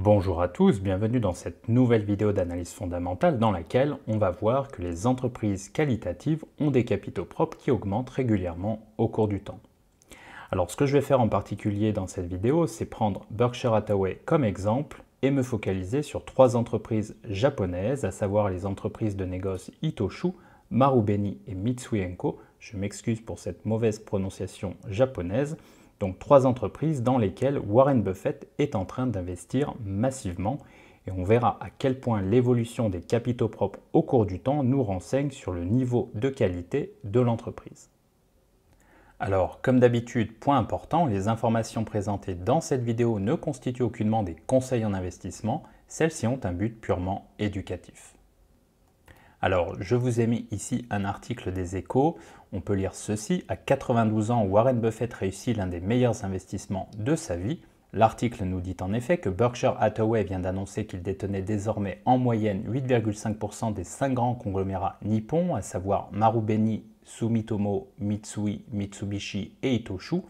Bonjour à tous, bienvenue dans cette nouvelle vidéo d'analyse fondamentale dans laquelle on va voir que les entreprises qualitatives ont des capitaux propres qui augmentent régulièrement au cours du temps. Alors ce que je vais faire en particulier dans cette vidéo, c'est prendre Berkshire Hathaway comme exemple et me focaliser sur trois entreprises japonaises, à savoir les entreprises de négoce Hitoshu, Marubeni et Mitsui Je m'excuse pour cette mauvaise prononciation japonaise, donc trois entreprises dans lesquelles Warren Buffett est en train d'investir massivement et on verra à quel point l'évolution des capitaux propres au cours du temps nous renseigne sur le niveau de qualité de l'entreprise. Alors, comme d'habitude, point important, les informations présentées dans cette vidéo ne constituent aucunement des conseils en investissement, celles-ci ont un but purement éducatif. Alors, je vous ai mis ici un article des échos. On peut lire ceci. À 92 ans, Warren Buffett réussit l'un des meilleurs investissements de sa vie. L'article nous dit en effet que Berkshire Hathaway vient d'annoncer qu'il détenait désormais en moyenne 8,5% des 5 grands conglomérats nippons, à savoir Marubeni, Sumitomo, Mitsui, Mitsubishi et Itoshu.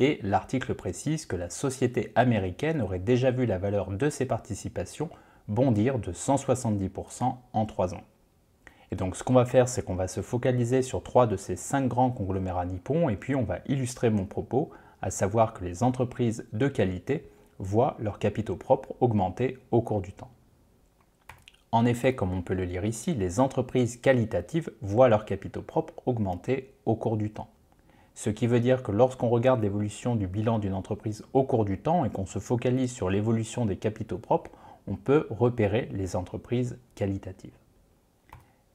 Et l'article précise que la société américaine aurait déjà vu la valeur de ses participations bondir de 170% en 3 ans. Et donc ce qu'on va faire, c'est qu'on va se focaliser sur trois de ces cinq grands conglomérats nippons et puis on va illustrer mon propos, à savoir que les entreprises de qualité voient leurs capitaux propres augmenter au cours du temps. En effet, comme on peut le lire ici, les entreprises qualitatives voient leurs capitaux propres augmenter au cours du temps. Ce qui veut dire que lorsqu'on regarde l'évolution du bilan d'une entreprise au cours du temps et qu'on se focalise sur l'évolution des capitaux propres, on peut repérer les entreprises qualitatives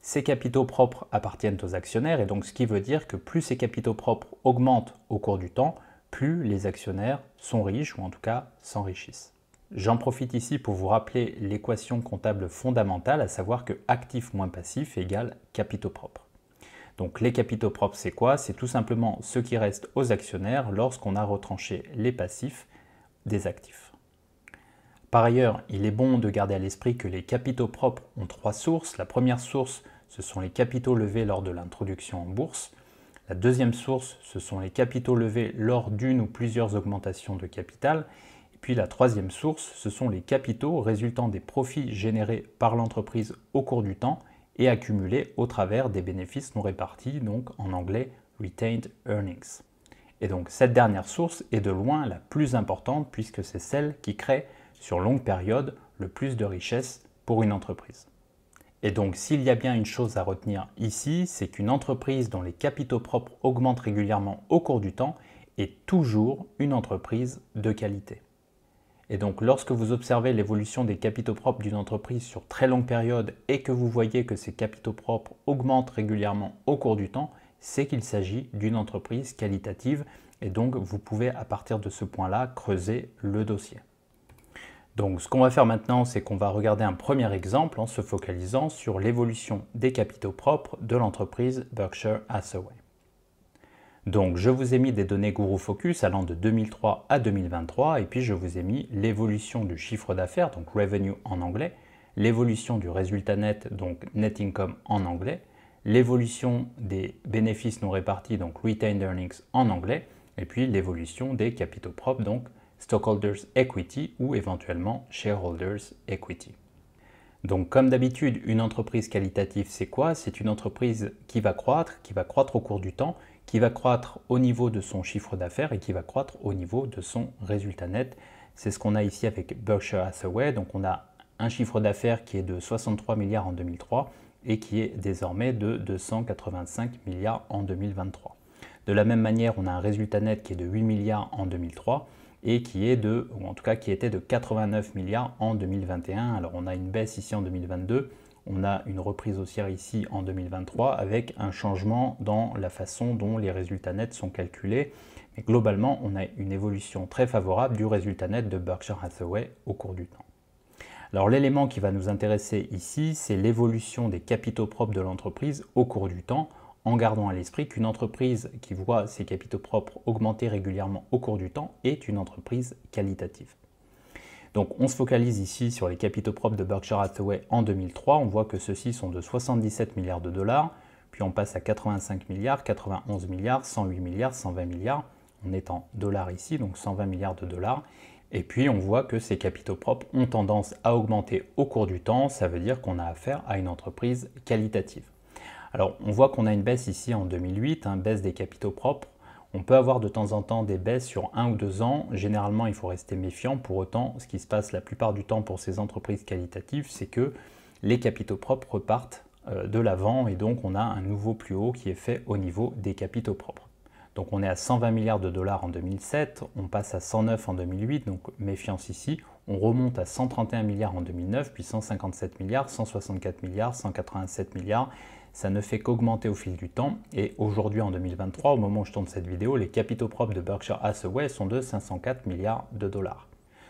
ces capitaux propres appartiennent aux actionnaires et donc ce qui veut dire que plus ces capitaux propres augmentent au cours du temps, plus les actionnaires sont riches ou en tout cas s'enrichissent. J'en profite ici pour vous rappeler l'équation comptable fondamentale, à savoir que actif moins passif égale capitaux propres. Donc les capitaux propres, c'est quoi C'est tout simplement ce qui reste aux actionnaires lorsqu'on a retranché les passifs des actifs. Par ailleurs, il est bon de garder à l'esprit que les capitaux propres ont trois sources. La première source, ce sont les capitaux levés lors de l'introduction en bourse. La deuxième source, ce sont les capitaux levés lors d'une ou plusieurs augmentations de capital. Et puis la troisième source, ce sont les capitaux résultant des profits générés par l'entreprise au cours du temps et accumulés au travers des bénéfices non répartis, donc en anglais retained earnings. Et donc cette dernière source est de loin la plus importante puisque c'est celle qui crée sur longue période le plus de richesse pour une entreprise. Et donc s'il y a bien une chose à retenir ici, c'est qu'une entreprise dont les capitaux propres augmentent régulièrement au cours du temps est toujours une entreprise de qualité. Et donc lorsque vous observez l'évolution des capitaux propres d'une entreprise sur très longue période et que vous voyez que ces capitaux propres augmentent régulièrement au cours du temps, c'est qu'il s'agit d'une entreprise qualitative et donc vous pouvez à partir de ce point-là creuser le dossier. Donc ce qu'on va faire maintenant, c'est qu'on va regarder un premier exemple en se focalisant sur l'évolution des capitaux propres de l'entreprise Berkshire Hathaway. Donc je vous ai mis des données Guru Focus allant de 2003 à 2023 et puis je vous ai mis l'évolution du chiffre d'affaires, donc revenue en anglais, l'évolution du résultat net, donc net income en anglais, l'évolution des bénéfices non répartis, donc retained earnings en anglais, et puis l'évolution des capitaux propres, donc stockholders equity ou éventuellement shareholders equity. Donc comme d'habitude, une entreprise qualitative, c'est quoi C'est une entreprise qui va croître, qui va croître au cours du temps, qui va croître au niveau de son chiffre d'affaires et qui va croître au niveau de son résultat net. C'est ce qu'on a ici avec Berkshire Hathaway. Donc on a un chiffre d'affaires qui est de 63 milliards en 2003 et qui est désormais de 285 milliards en 2023. De la même manière, on a un résultat net qui est de 8 milliards en 2003 et qui est de, ou en tout cas qui était de 89 milliards en 2021. Alors on a une baisse ici en 2022, on a une reprise haussière ici en 2023 avec un changement dans la façon dont les résultats nets sont calculés. Mais globalement, on a une évolution très favorable du résultat net de Berkshire Hathaway au cours du temps. Alors l'élément qui va nous intéresser ici, c'est l'évolution des capitaux propres de l'entreprise au cours du temps en gardant à l'esprit qu'une entreprise qui voit ses capitaux propres augmenter régulièrement au cours du temps est une entreprise qualitative. Donc on se focalise ici sur les capitaux propres de Berkshire Hathaway en 2003, on voit que ceux-ci sont de 77 milliards de dollars, puis on passe à 85 milliards, 91 milliards, 108 milliards, 120 milliards, on est en dollars ici, donc 120 milliards de dollars, et puis on voit que ces capitaux propres ont tendance à augmenter au cours du temps, ça veut dire qu'on a affaire à une entreprise qualitative. Alors on voit qu'on a une baisse ici en 2008, hein, baisse des capitaux propres. On peut avoir de temps en temps des baisses sur un ou deux ans. Généralement, il faut rester méfiant. Pour autant, ce qui se passe la plupart du temps pour ces entreprises qualitatives, c'est que les capitaux propres repartent euh, de l'avant et donc on a un nouveau plus haut qui est fait au niveau des capitaux propres. Donc on est à 120 milliards de dollars en 2007, on passe à 109 en 2008, donc méfiance ici, on remonte à 131 milliards en 2009, puis 157 milliards, 164 milliards, 187 milliards ça ne fait qu'augmenter au fil du temps. Et aujourd'hui, en 2023, au moment où je tourne cette vidéo, les capitaux propres de Berkshire Hathaway sont de 504 milliards de dollars.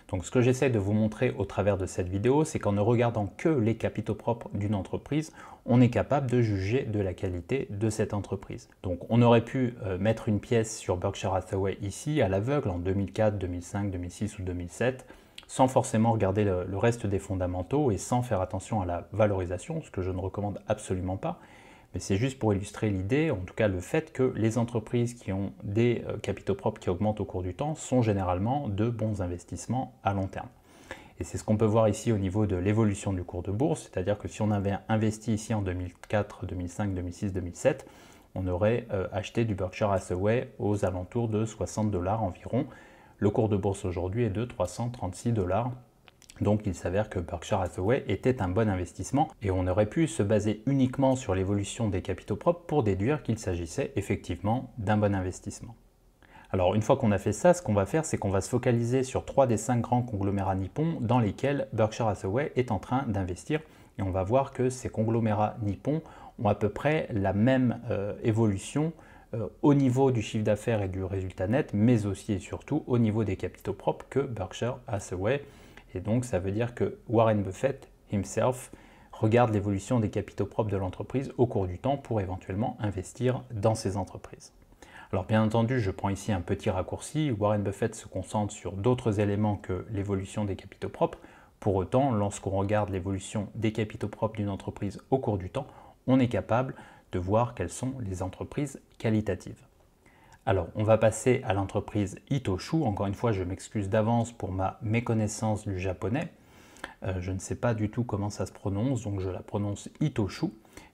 Donc ce que j'essaie de vous montrer au travers de cette vidéo, c'est qu'en ne regardant que les capitaux propres d'une entreprise, on est capable de juger de la qualité de cette entreprise. Donc on aurait pu euh, mettre une pièce sur Berkshire Hathaway ici à l'aveugle en 2004, 2005, 2006 ou 2007 sans forcément regarder le, reste des fondamentaux et sans faire attention à la valorisation, ce que je ne recommande absolument pas. Mais c'est juste pour illustrer l'idée, en tout cas le fait que les entreprises qui ont des euh, capitaux propres qui augmentent au cours du temps sont généralement de bons investissements à long terme. Et c'est ce qu'on peut voir ici au niveau de l'évolution du cours de bourse, c'est-à-dire que si on avait investi ici en 2004, 2005, 2006, 2007, on aurait euh, acheté du Berkshire Hathaway aux alentours de 60 dollars environ. Le cours de bourse aujourd'hui est de 336 dollars donc il s'avère que Berkshire Hathaway était un bon investissement et on aurait pu se baser uniquement sur l'évolution des capitaux propres pour déduire qu'il s'agissait effectivement d'un bon investissement. Alors une fois qu'on a fait ça, ce qu'on va faire, c'est qu'on va se focaliser sur trois des cinq grands conglomérats nippons dans lesquels Berkshire Hathaway est en train d'investir et on va voir que ces conglomérats nippons ont à peu près la même euh, évolution euh, au niveau du chiffre d'affaires et du résultat net, mais aussi et surtout au niveau des capitaux propres que Berkshire Hathaway. Et donc, ça veut dire que Warren Buffett himself regarde l'évolution des capitaux propres de l'entreprise au cours du temps pour éventuellement investir dans ces entreprises. Alors bien entendu, je prends ici un petit raccourci, Warren Buffett se concentre sur d'autres éléments que l'évolution des capitaux propres. Pour autant, lorsqu'on regarde l'évolution des capitaux propres d'une entreprise au cours du temps, on est capable de voir quelles sont les entreprises qualitatives. Alors, on va passer à l'entreprise Hitoshu. Encore une fois, je m'excuse d'avance pour ma méconnaissance du japonais. Euh, je ne sais pas du tout comment ça se prononce, donc je la prononce Itochu.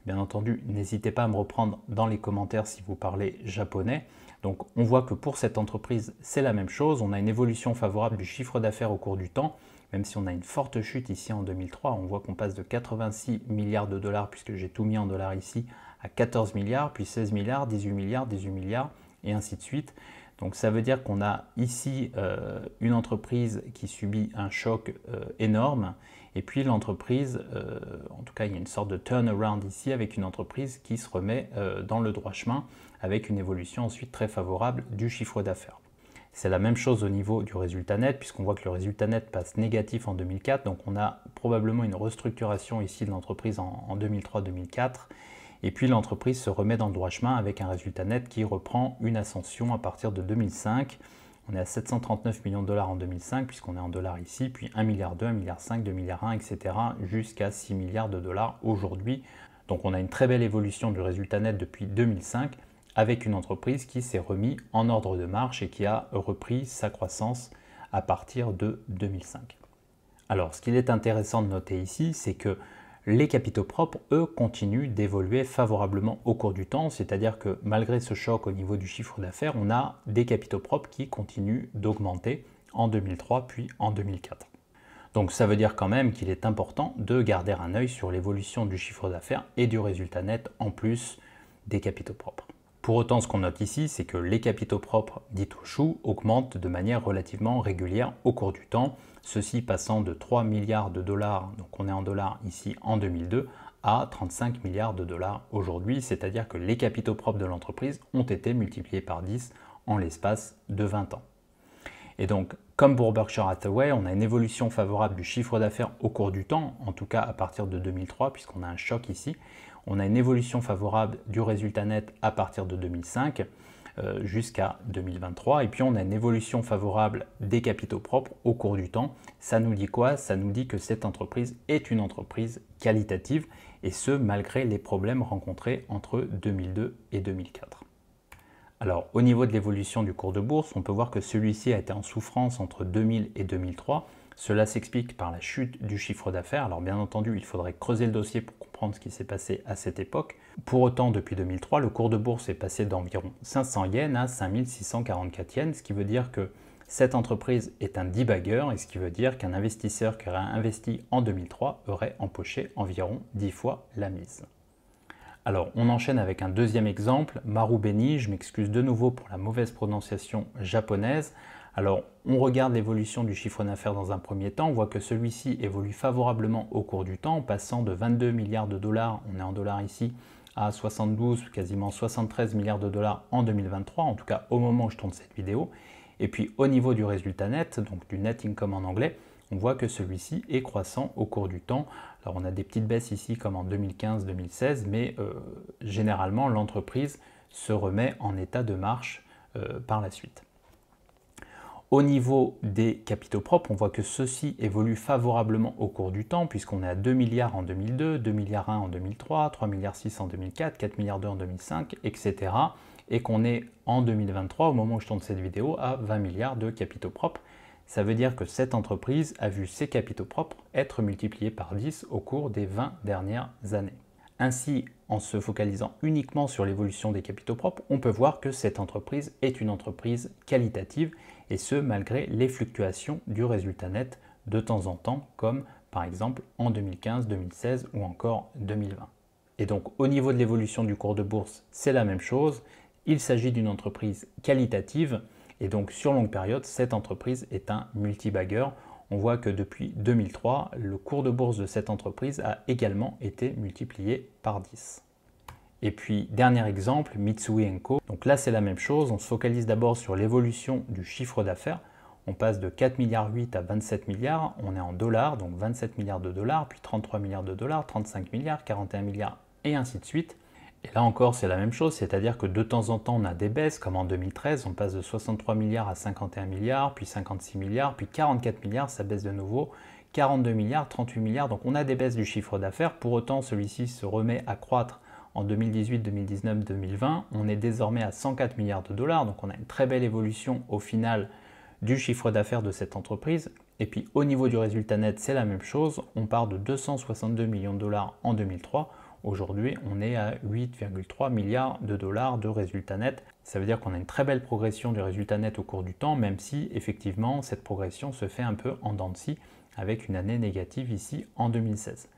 Bien entendu, n'hésitez pas à me reprendre dans les commentaires si vous parlez japonais. Donc, on voit que pour cette entreprise, c'est la même chose. On a une évolution favorable du chiffre d'affaires au cours du temps, même si on a une forte chute ici en 2003. On voit qu'on passe de 86 milliards de dollars, puisque j'ai tout mis en dollars ici, à 14 milliards, puis 16 milliards, 18 milliards, 18 milliards et ainsi de suite. Donc ça veut dire qu'on a ici euh, une entreprise qui subit un choc euh, énorme et puis l'entreprise, euh, en tout cas il y a une sorte de turnaround ici avec une entreprise qui se remet dans le droit chemin avec une évolution ensuite très favorable du chiffre d'affaires. C'est la même chose au niveau du résultat net puisqu'on voit que le résultat net passe négatif en 2004 donc on a probablement une restructuration ici de l'entreprise en 2003-2004 et puis l'entreprise se remet dans le droit chemin avec un résultat net qui reprend une ascension à partir de 2005. On est à 739 millions de dollars en 2005 puisqu'on est en dollars ici, puis 1 milliard 2, milliard 5, 2 milliards 1, etc. jusqu'à 6 milliards de dollars aujourd'hui. Donc on a une très belle évolution du résultat net depuis 2005 avec une entreprise qui s'est remise en ordre de marche et qui a repris sa croissance à partir de 2005. Alors ce qu'il est intéressant de noter ici, c'est que les capitaux propres, eux, continuent d'évoluer favorablement au cours du temps, c'est-à-dire que malgré ce choc au niveau du chiffre d'affaires, on a des capitaux propres qui continuent d'augmenter en 2003 puis en 2004. Donc ça veut dire quand même qu'il est important de garder un œil sur l'évolution du chiffre d'affaires et du résultat net en plus des capitaux propres. Pour autant, ce qu'on note ici, c'est que les capitaux propres dits au augmentent de manière relativement régulière au cours du temps, ceci passant de 3 milliards de dollars, donc on est en dollars ici en 2002, à 35 milliards de dollars aujourd'hui, c'est-à-dire que les capitaux propres de l'entreprise ont été multipliés par 10 en l'espace de 20 ans. Et donc, comme pour Berkshire Hathaway, on a une évolution favorable du chiffre d'affaires au cours du temps, en tout cas à partir de 2003, puisqu'on a un choc ici. On a une évolution favorable du résultat net à partir de 2005 euh, jusqu'à 2023. Et puis on a une évolution favorable des capitaux propres au cours du temps. Ça nous dit quoi Ça nous dit que cette entreprise est une entreprise qualitative, et ce, malgré les problèmes rencontrés entre 2002 et 2004. Alors au niveau de l'évolution du cours de bourse, on peut voir que celui-ci a été en souffrance entre 2000 et 2003. Cela s'explique par la chute du chiffre d'affaires. Alors bien entendu, il faudrait creuser le dossier pour comprendre ce qui s'est passé à cette époque. Pour autant, depuis 2003, le cours de bourse est passé d'environ 500 yens à 5644 yens, ce qui veut dire que cette entreprise est un debugger, et ce qui veut dire qu'un investisseur qui aurait investi en 2003 aurait empoché environ 10 fois la mise. Alors, on enchaîne avec un deuxième exemple, Beni. je m'excuse de nouveau pour la mauvaise prononciation japonaise. Alors, on regarde l'évolution du chiffre d'affaires dans un premier temps, on voit que celui-ci évolue favorablement au cours du temps, passant de 22 milliards de dollars, on est en dollars ici, à 72, quasiment 73 milliards de dollars en 2023, en tout cas au moment où je tourne cette vidéo. Et puis au niveau du résultat net, donc du net income en anglais, on voit que celui-ci est croissant au cours du temps. Alors on a des petites baisses ici comme en 2015-2016, mais euh, généralement l'entreprise se remet en état de marche euh, par la suite. Au niveau des capitaux propres, on voit que ceux-ci évoluent favorablement au cours du temps, puisqu'on est à 2 milliards en 2002, 2 milliards 1 en 2003, 3 milliards 6 en 2004, 4 milliards 2 en 2005, etc. Et qu'on est en 2023, au moment où je tourne cette vidéo, à 20 milliards de capitaux propres, ça veut dire que cette entreprise a vu ses capitaux propres être multipliés par 10 au cours des 20 dernières années. Ainsi, en se focalisant uniquement sur l'évolution des capitaux propres, on peut voir que cette entreprise est une entreprise qualitative, et ce malgré les fluctuations du résultat net de temps en temps, comme par exemple en 2015, 2016 ou encore 2020. Et donc au niveau de l'évolution du cours de bourse, c'est la même chose. Il s'agit d'une entreprise qualitative et donc sur longue période, cette entreprise est un multibagger. On voit que depuis 2003, le cours de bourse de cette entreprise a également été multiplié par 10. Et puis, dernier exemple, Mitsui Co. Donc là, c'est la même chose. On se focalise d'abord sur l'évolution du chiffre d'affaires. On passe de 4,8 milliards à 27 milliards. On est en dollars, donc 27 milliards de dollars, puis 33 milliards de dollars, 35 milliards, 41 milliards, et ainsi de suite. Et là encore, c'est la même chose, c'est-à-dire que de temps en temps, on a des baisses, comme en 2013, on passe de 63 milliards à 51 milliards, puis 56 milliards, puis 44 milliards, ça baisse de nouveau, 42 milliards, 38 milliards, donc on a des baisses du chiffre d'affaires, pour autant celui-ci se remet à croître en 2018, 2019, 2020, on est désormais à 104 milliards de dollars, donc on a une très belle évolution au final du chiffre d'affaires de cette entreprise. Et puis au niveau du résultat net, c'est la même chose, on part de 262 millions de dollars en 2003 Aujourd'hui, on est à 8,3 milliards de dollars de résultat net. Ça veut dire qu'on a une très belle progression du résultat net au cours du temps, même si effectivement cette progression se fait un peu en dents de scie avec une année négative ici en 2016.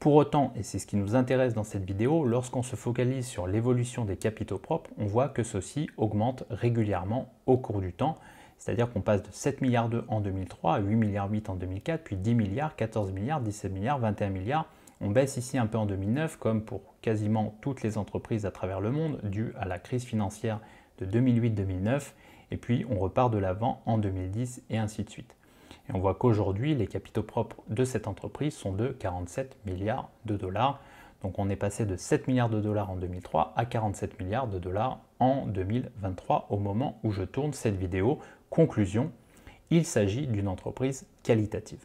Pour autant, et c'est ce qui nous intéresse dans cette vidéo, lorsqu'on se focalise sur l'évolution des capitaux propres, on voit que ceux-ci augmentent régulièrement au cours du temps. C'est-à-dire qu'on passe de 7 milliards en 2003 à 8 milliards en 2004, puis 10 milliards, 14 milliards, 17 milliards, 21 milliards on baisse ici un peu en 2009, comme pour quasiment toutes les entreprises à travers le monde, dû à la crise financière de 2008-2009, et puis on repart de l'avant en 2010 et ainsi de suite. Et on voit qu'aujourd'hui, les capitaux propres de cette entreprise sont de 47 milliards de dollars. Donc on est passé de 7 milliards de dollars en 2003 à 47 milliards de dollars en 2023 au moment où je tourne cette vidéo. Conclusion, il s'agit d'une entreprise qualitative.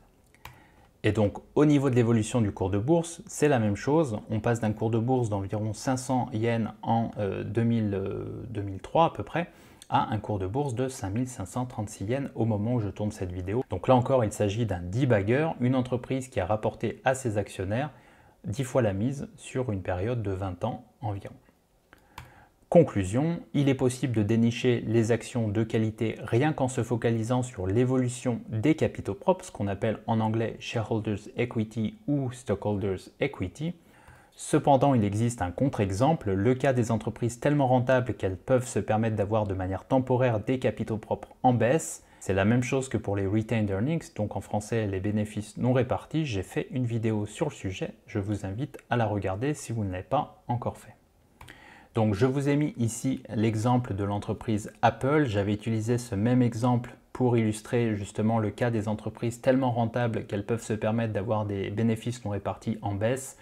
Et donc au niveau de l'évolution du cours de bourse, c'est la même chose. On passe d'un cours de bourse d'environ 500 yens en 2003 euh, euh, à peu près à un cours de bourse de 5536 yens au moment où je tourne cette vidéo. Donc là encore, il s'agit d'un debugger, une entreprise qui a rapporté à ses actionnaires 10 fois la mise sur une période de 20 ans environ. Conclusion, il est possible de dénicher les actions de qualité rien qu'en se focalisant sur l'évolution des capitaux propres, ce qu'on appelle en anglais shareholders equity ou stockholders equity. Cependant, il existe un contre-exemple, le cas des entreprises tellement rentables qu'elles peuvent se permettre d'avoir de manière temporaire des capitaux propres en baisse. C'est la même chose que pour les retained earnings, donc en français les bénéfices non répartis. J'ai fait une vidéo sur le sujet, je vous invite à la regarder si vous ne l'avez pas encore fait. Donc je vous ai mis ici l'exemple de l'entreprise Apple. J'avais utilisé ce même exemple pour illustrer justement le cas des entreprises tellement rentables qu'elles peuvent se permettre d'avoir des bénéfices non répartis en baisse.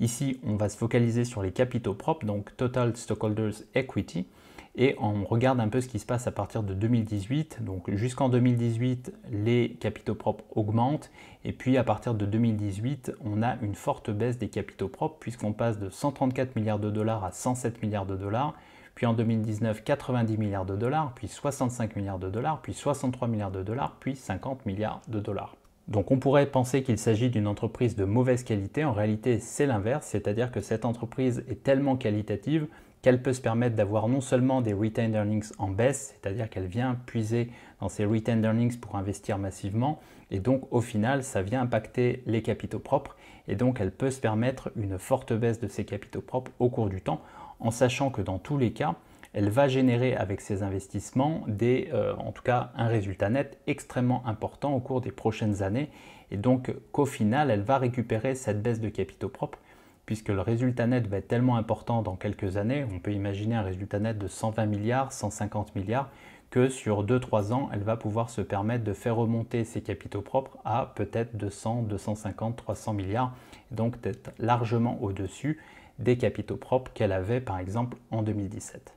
Ici, on va se focaliser sur les capitaux propres, donc Total Stockholders Equity. Et on regarde un peu ce qui se passe à partir de 2018. Donc jusqu'en 2018, les capitaux propres augmentent. Et puis à partir de 2018, on a une forte baisse des capitaux propres puisqu'on passe de 134 milliards de dollars à 107 milliards de dollars. Puis en 2019, 90 milliards de dollars, puis 65 milliards de dollars, puis 63 milliards de dollars, puis 50 milliards de dollars. Donc on pourrait penser qu'il s'agit d'une entreprise de mauvaise qualité, en réalité c'est l'inverse, c'est-à-dire que cette entreprise est tellement qualitative qu'elle peut se permettre d'avoir non seulement des retained earnings en baisse, c'est-à-dire qu'elle vient puiser dans ses retained earnings pour investir massivement, et donc au final, ça vient impacter les capitaux propres, et donc elle peut se permettre une forte baisse de ses capitaux propres au cours du temps, en sachant que dans tous les cas, elle va générer avec ses investissements des, euh, en tout cas un résultat net extrêmement important au cours des prochaines années, et donc qu'au final, elle va récupérer cette baisse de capitaux propres puisque le résultat net va être tellement important dans quelques années, on peut imaginer un résultat net de 120 milliards, 150 milliards, que sur 2-3 ans, elle va pouvoir se permettre de faire remonter ses capitaux propres à peut-être 200, 250, 300 milliards, donc d'être largement au-dessus des capitaux propres qu'elle avait par exemple en 2017.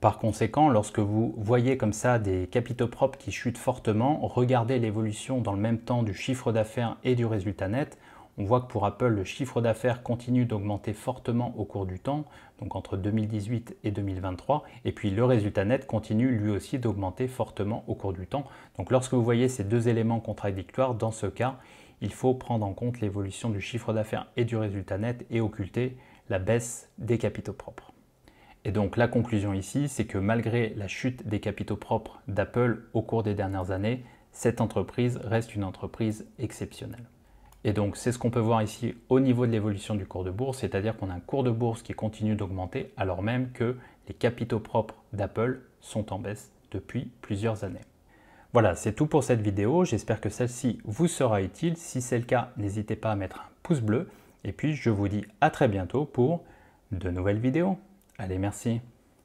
Par conséquent, lorsque vous voyez comme ça des capitaux propres qui chutent fortement, regardez l'évolution dans le même temps du chiffre d'affaires et du résultat net, on voit que pour Apple, le chiffre d'affaires continue d'augmenter fortement au cours du temps, donc entre 2018 et 2023, et puis le résultat net continue lui aussi d'augmenter fortement au cours du temps. Donc lorsque vous voyez ces deux éléments contradictoires, dans ce cas, il faut prendre en compte l'évolution du chiffre d'affaires et du résultat net et occulter la baisse des capitaux propres. Et donc la conclusion ici, c'est que malgré la chute des capitaux propres d'Apple au cours des dernières années, cette entreprise reste une entreprise exceptionnelle. Et donc c'est ce qu'on peut voir ici au niveau de l'évolution du cours de bourse, c'est-à-dire qu'on a un cours de bourse qui continue d'augmenter alors même que les capitaux propres d'Apple sont en baisse depuis plusieurs années. Voilà, c'est tout pour cette vidéo, j'espère que celle-ci vous sera utile. Si c'est le cas, n'hésitez pas à mettre un pouce bleu et puis je vous dis à très bientôt pour de nouvelles vidéos. Allez, merci.